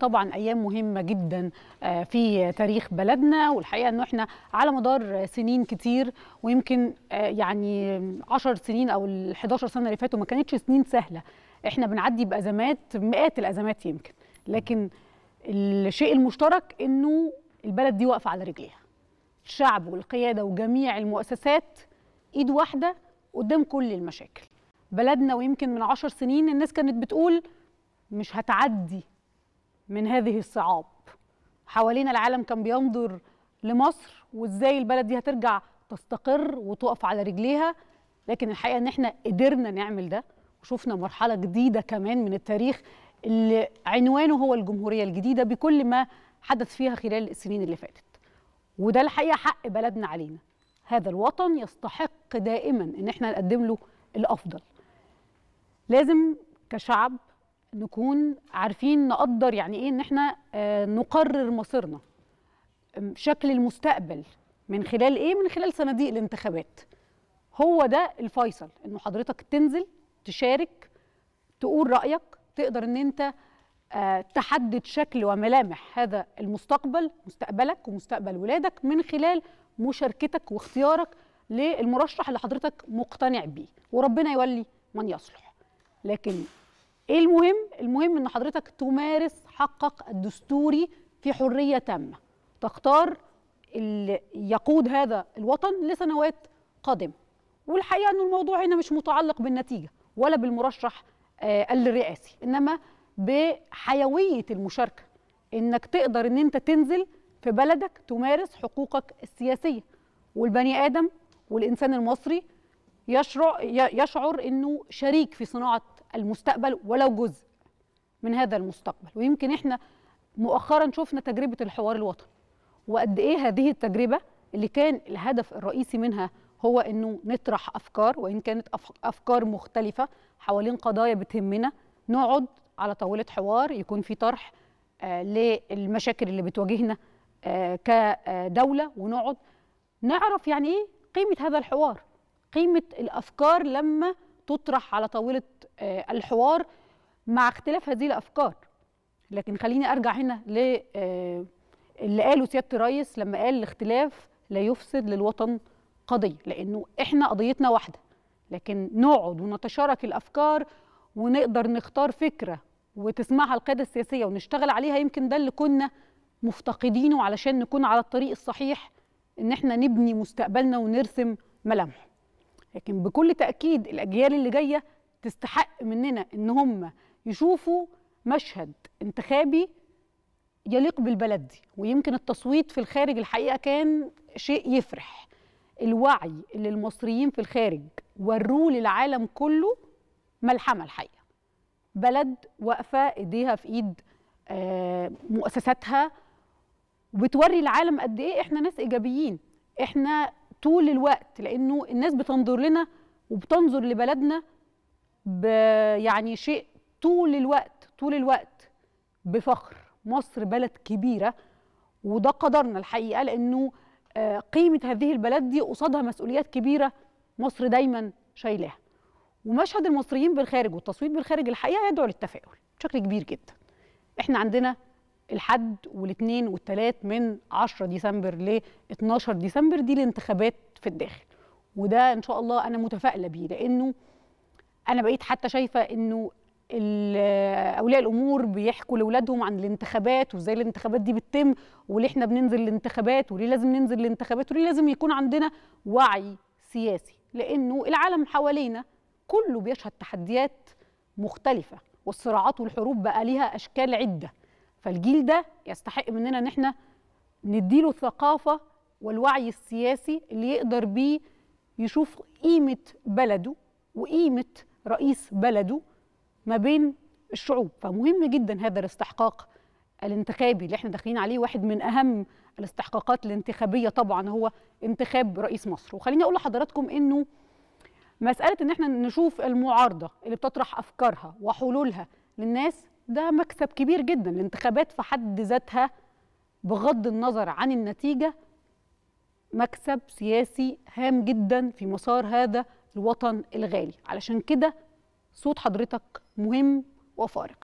طبعا ايام مهمه جدا آه، في تاريخ بلدنا والحقيقه انه احنا على مدار سنين كتير ويمكن آه، يعني 10 سنين او ال 11 سنه اللي فاتوا ما كانتش سنين سهله احنا بنعدي بازمات مئات الازمات يمكن لكن الشيء المشترك انه البلد دي واقفه على رجليها الشعب والقياده وجميع المؤسسات ايد واحده قدام كل المشاكل بلدنا ويمكن من 10 سنين الناس كانت بتقول مش هتعدي من هذه الصعاب حوالينا العالم كان بينظر لمصر وازاي البلد دي هترجع تستقر وتقف على رجليها لكن الحقيقه ان احنا قدرنا نعمل ده وشفنا مرحله جديده كمان من التاريخ اللي عنوانه هو الجمهوريه الجديده بكل ما حدث فيها خلال السنين اللي فاتت وده الحقيقه حق بلدنا علينا هذا الوطن يستحق دائما ان احنا نقدم له الافضل لازم كشعب نكون عارفين نقدر يعني ايه ان احنا آه، نقرر مصيرنا شكل المستقبل من خلال ايه من خلال صناديق الانتخابات هو ده الفيصل انه حضرتك تنزل تشارك تقول رايك تقدر ان انت آه، تحدد شكل وملامح هذا المستقبل مستقبلك ومستقبل ولادك من خلال مشاركتك واختيارك للمرشح اللي حضرتك مقتنع بيه وربنا يولي من يصلح لكن ايه المهم المهم ان حضرتك تمارس حقك الدستوري في حريه تامه تختار اللي يقود هذا الوطن لسنوات قادمه والحقيقه ان الموضوع هنا مش متعلق بالنتيجه ولا بالمرشح آه، الرئاسي انما بحيويه المشاركه انك تقدر ان انت تنزل في بلدك تمارس حقوقك السياسيه والبني ادم والانسان المصري يشعر يشعر انه شريك في صناعه المستقبل ولو جزء من هذا المستقبل ويمكن احنا مؤخرا شفنا تجربه الحوار الوطني وقد ايه هذه التجربه اللي كان الهدف الرئيسي منها هو انه نطرح افكار وان كانت افكار مختلفه حوالين قضايا بتهمنا نقعد على طاوله حوار يكون في طرح آه، للمشاكل اللي بتواجهنا آه، كدوله ونقعد نعرف يعني ايه قيمه هذا الحوار قيمه الافكار لما تطرح على طاوله آه، الحوار مع اختلاف هذه الافكار لكن خليني ارجع هنا ل آه، اللي قاله سياده الرئيس لما قال الاختلاف لا يفسد للوطن قضيه لانه احنا قضيتنا واحده لكن نقعد ونتشارك الافكار ونقدر نختار فكره وتسمعها القياده السياسيه ونشتغل عليها يمكن ده اللي كنا مفتقدينه علشان نكون على الطريق الصحيح ان احنا نبني مستقبلنا ونرسم ملامحه لكن بكل تاكيد الاجيال اللي جايه تستحق مننا ان هم يشوفوا مشهد انتخابي يليق بالبلد دي ويمكن التصويت في الخارج الحقيقه كان شيء يفرح الوعي اللي المصريين في الخارج وروه للعالم كله ملحمه الحقيقه بلد واقفه ايديها في ايد آه، مؤسساتها وبتوري العالم قد ايه احنا ناس ايجابيين احنا طول الوقت لانه الناس بتنظر لنا وبتنظر لبلدنا يعني شيء طول الوقت طول الوقت بفخر مصر بلد كبيره وده قدرنا الحقيقه لانه آه، قيمه هذه البلد دي قصادها مسؤوليات كبيره مصر دايما شايلاها ومشهد المصريين بالخارج والتصويت بالخارج الحقيقه يدعو للتفاؤل بشكل كبير جدا احنا عندنا الحد والاثنين والثلاث من 10 ديسمبر ل 12 ديسمبر دي الانتخابات في الداخل وده ان شاء الله انا متفائله بيه لانه انا بقيت حتى شايفه انه اولياء الامور بيحكوا لاولادهم عن الانتخابات وازاي الانتخابات دي بتتم وليه احنا بننزل الانتخابات وليه لازم ننزل الانتخابات وليه لازم يكون عندنا وعي سياسي لانه العالم حوالينا كله بيشهد تحديات مختلفه والصراعات والحروب بقى ليها اشكال عده فالجيل ده يستحق مننا ان احنا نديله الثقافه والوعي السياسي اللي يقدر بيه يشوف قيمه بلده وقيمه رئيس بلده ما بين الشعوب فمهم جدا هذا الاستحقاق الانتخابي اللي احنا داخلين عليه واحد من اهم الاستحقاقات الانتخابيه طبعا هو انتخاب رئيس مصر وخليني اقول لحضراتكم انه مساله ان احنا نشوف المعارضه اللي بتطرح افكارها وحلولها للناس ده مكسب كبير جدا الانتخابات في حد ذاتها بغض النظر عن النتيجه مكسب سياسي هام جدا في مسار هذا الوطن الغالي علشان كده صوت حضرتك مهم وفارق